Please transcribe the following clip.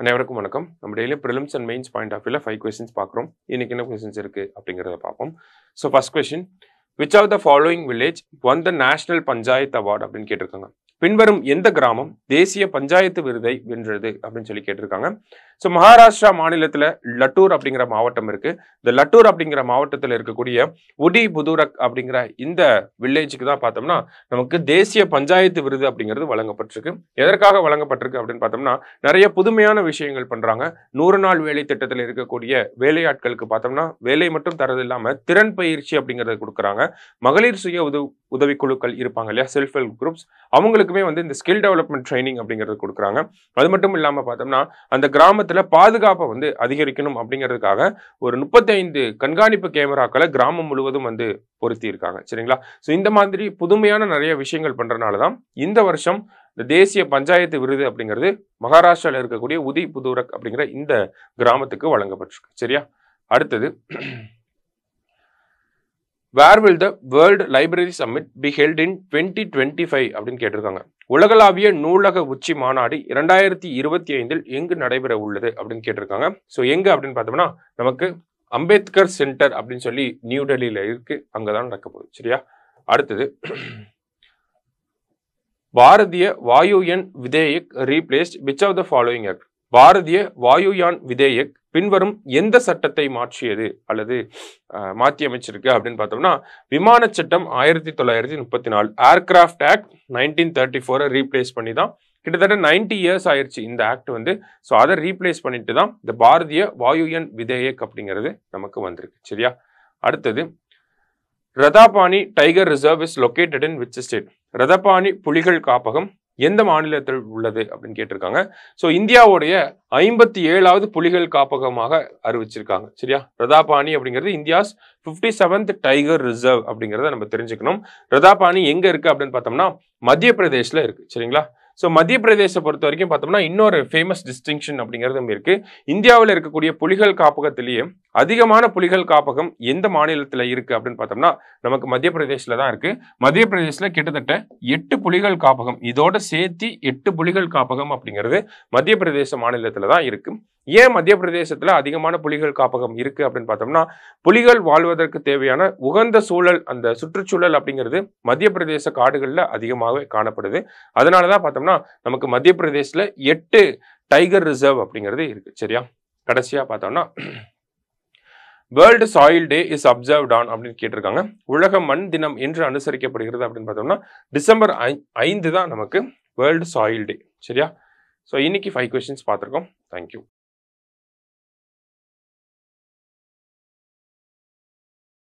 அனைவருக்கும் வணக்கம் நம்ம டெய்லியும் prelims and mains point of வியூவில் ஃபைவ் கொஸ்டின்ஸ் பார்க்குறோம் இன்றைக்கி என்ன கொஸ்டின்ஸ் இருக்குது அப்படிங்கிறத பார்ப்போம் so first question which of the following village won the national panchayat award அப்படின்னு கேட்டிருக்காங்க பின்வரும் எந்த கிராமம் தேசிய பஞ்சாயத்து விருதை வென்றது அப்படின்னு சொல்லி கேட்டிருக்காங்க ஸோ மகாராஷ்டிரா மாநிலத்தில் லட்டூர் அப்படிங்கிற மாவட்டம் இருக்கு இந்த லட்டூர் அப்படிங்கிற மாவட்டத்தில் இருக்கக்கூடிய உடி புதூரக் அப்படிங்கிற இந்த வில்லேஜுக்கு தான் பார்த்தோம்னா நமக்கு தேசிய பஞ்சாயத்து விருது அப்படிங்கிறது வழங்கப்பட்டிருக்கு எதற்காக வழங்கப்பட்டிருக்கு அப்படின்னு பார்த்தோம்னா நிறைய புதுமையான விஷயங்கள் பண்ணுறாங்க நூறு நாள் வேலை திட்டத்தில் இருக்கக்கூடிய வேலையாட்களுக்கு பார்த்தோம்னா வேலை மட்டும் தரது இல்லாமல் திறன் பயிற்சி அப்படிங்கிறத கொடுக்குறாங்க மகளிர் சுய உதவு உதவிக்குழுக்கள் இருப்பாங்க இல்லையா செல்ஃப் ஹெல்ப் குரூப்ஸ் அவங்களுக்குமே வந்து இந்த ஸ்கில் டெவலப்மெண்ட் ட்ரைனிங் அப்படிங்கிறது கொடுக்குறாங்க அது மட்டும் இல்லாமல் பார்த்தோம்னா அந்த கிராமத்தில் பாதுகாப்பை வந்து அதிகரிக்கணும் அப்படிங்கிறதுக்காக ஒரு முப்பத்தைந்து கண்காணிப்பு கேமராக்களை கிராமம் முழுவதும் வந்து பொருத்தி இருக்காங்க சரிங்களா ஸோ இந்த மாதிரி புதுமையான நிறைய விஷயங்கள் பண்ணுறனால தான் இந்த வருஷம் இந்த தேசிய பஞ்சாயத்து விருது அப்படிங்கிறது மகாராஷ்டிராவில் இருக்கக்கூடிய உதி புதூரக் அப்படிங்கிற இந்த கிராமத்துக்கு வழங்கப்பட்டிருக்கு சரியா அடுத்தது where will the world library summit be held in twenty twenty five அப்படின்னு கேட்டிருக்காங்க உலகளாவிய நூலக உச்சி மாநாடு இரண்டாயிரத்தி இருபத்தி ஐந்தில் எங்கு நடைபெற உள்ளது அப்படின்னு கேட்டிருக்காங்க ஸோ எங்கே அப்படின்னு பார்த்தோம்னா நமக்கு அம்பேத்கர் சென்டர் அப்படின்னு சொல்லி நியூ டெல்லியில் இருக்குது அங்கே தான் நடக்க போகுது சரியா அடுத்தது பாரதிய வாயு எண் Vidheyak replaced which of the following act Bharatiya Vayuyan Vidheyak பின்வரும் எந்த சட்டத்தை மாற்றியது அல்லது மாற்றி அமைச்சிருக்கு அப்படின்னு பார்த்தோம்னா விமான சட்டம் ஆயிரத்தி தொள்ளாயிரத்தி முப்பத்தி நாலு ஏர்கிராஃப்ட் ஆக்ட் நைன்டீன் தேர்ட்டி ஃபோரை ரீப்ளேஸ் பண்ணி தான் கிட்டத்தட்ட நைன்டி இயர்ஸ் ஆயிடுச்சு இந்த ஆக்ட் வந்து ஸோ அதை ரீப்ளேஸ் பண்ணிட்டு தான் இந்த பாரதிய வாயுயன் விதேயக் அப்படிங்கிறது நமக்கு வந்திருக்கு சரியா அடுத்தது Ratapani tiger reserve is located in which state Ratapani புலிகள் காப்பகம் எந்த மாநிலத்தில் உள்ளது அப்படின்னு கேட்டிருக்காங்க ஸோ இந்தியாவுடைய ஐம்பத்தி ஏழாவது புலிகள் காப்பகமாக அறிவிச்சிருக்காங்க சரியா ரதாபாணி அப்படிங்கிறது India's fifty seventh tiger reserve அப்படிங்கிறத நம்ம தெரிஞ்சுக்கணும் ரதாபாணி எங்கே இருக்குது அப்படின்னு பார்த்தோம்னா மத்திய பிரதேசில் இருக்குது சரிங்களா ஸோ மத்திய பிரதேச பொறுத்த வரைக்கும் பார்த்தோம்னா இன்னொரு ஃபேமஸ் டிஸ்டிங்ஷன் அப்படிங்கிறதும் இருக்கு இந்தியாவில் இருக்கக்கூடிய புலிகள் காப்பகத்திலேயே அதிகமான புலிகள் காப்பகம் எந்த மாநிலத்தில் இருக்கு அப்படின்னு பார்த்தோம்னா நமக்கு மத்திய பிரதேசில் தான் இருக்கு மத்திய பிரதேசில் கிட்டத்தட்ட எட்டு புலிகள் காப்பகம் இதோட சேர்த்து எட்டு புலிகள் காப்பகம் அப்படிங்கிறது மத்திய பிரதேச மாநிலத்தில் தான் இருக்கு ஏன் மத்திய பிரதேசத்தில் அதிகமான புலிகள் காப்பகம் இருக்குது அப்படின்னு பார்த்தோம்னா புலிகள் வாழ்வதற்கு தேவையான உகந்த சூழல் அந்த சுற்றுச்சூழல் அப்படிங்கிறது மத்திய பிரதேச காடுகளில் அதிகமாகவே காணப்படுது அதனால தான் பார்த்தோம்னா நமக்கு மத்திய பிரதேசத்தில் எட்டு டைகர் ரிசர்வ் அப்படிங்கிறது இருக்கு சரியா கடைசியாக பார்த்தோம்னா world soil day is observed on அப்படின்னு கேட்டிருக்காங்க உலக மண் தினம் என்று அனுசரிக்கப்படுகிறது அப்படின்னு பார்த்தோம்னா டிசம்பர் ஐ ஐந்து தான் நமக்கு வேர்ல்டு சாயில் டே சரியா ஸோ இன்னைக்கு ஃபைவ் கொஸ்டின்ஸ் பார்த்துருக்கோம் தேங்க்யூ